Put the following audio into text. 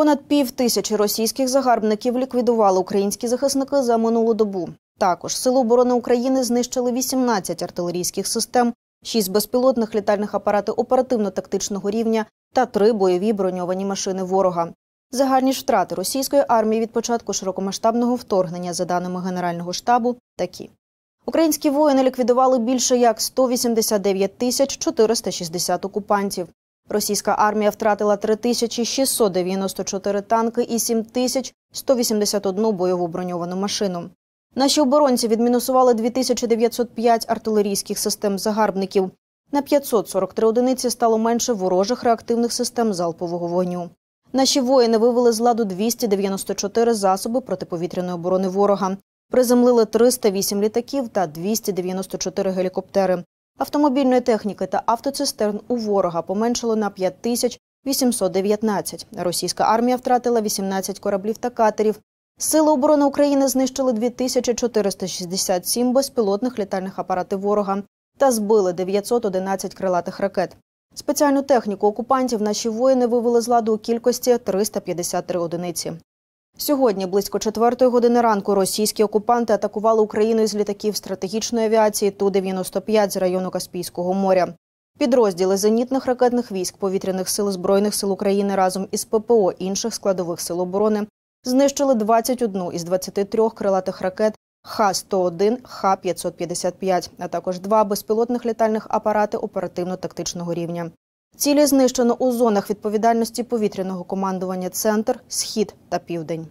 Понад пів тисячі російських загарбників ліквідували українські захисники за минулу добу. Також Силу оборони України знищили 18 артилерійських систем, 6 безпілотних літальних апарати оперативно-тактичного рівня та 3 бойові броньовані машини ворога. Загальні втрати російської армії від початку широкомасштабного вторгнення, за даними Генерального штабу, такі. Українські воїни ліквідували більше як 189 тисяч 460 окупантів, Російська армія втратила 3694 танки і 7181 бойову броньовану машину. Наші оборонці відмінусували 2905 артилерійських систем загарбників. На 543 одиниці стало менше ворожих реактивних систем залпового вогню. Наші воїни вивели з ладу 294 засоби протиповітряної оборони ворога. Приземлили 308 літаків та 294 гелікоптери автомобільної техніки та автоцистерн у ворога поменшало на 5 тисяч 819. Російська армія втратила 18 кораблів та катерів. Сили оборони України знищили 2467 безпілотних літальних апаратів ворога та збили 911 крилатих ракет. Спеціальну техніку окупантів наші воїни вивели з ладу у кількості 353 одиниці. Сьогодні, близько четвертої години ранку, російські окупанти атакували Україну із літаків стратегічної авіації Ту-95 з району Каспійського моря. Підрозділи зенітних ракетних військ повітряних сил збройних сил України разом із ППО інших складових сил оборони знищили 21 із 23 крилатих ракет Х-101, Х-555, а також два безпілотних літальних апарати оперативно-тактичного рівня. Цілі знищено у зонах відповідальності повітряного командування Центр, Схід та Південь.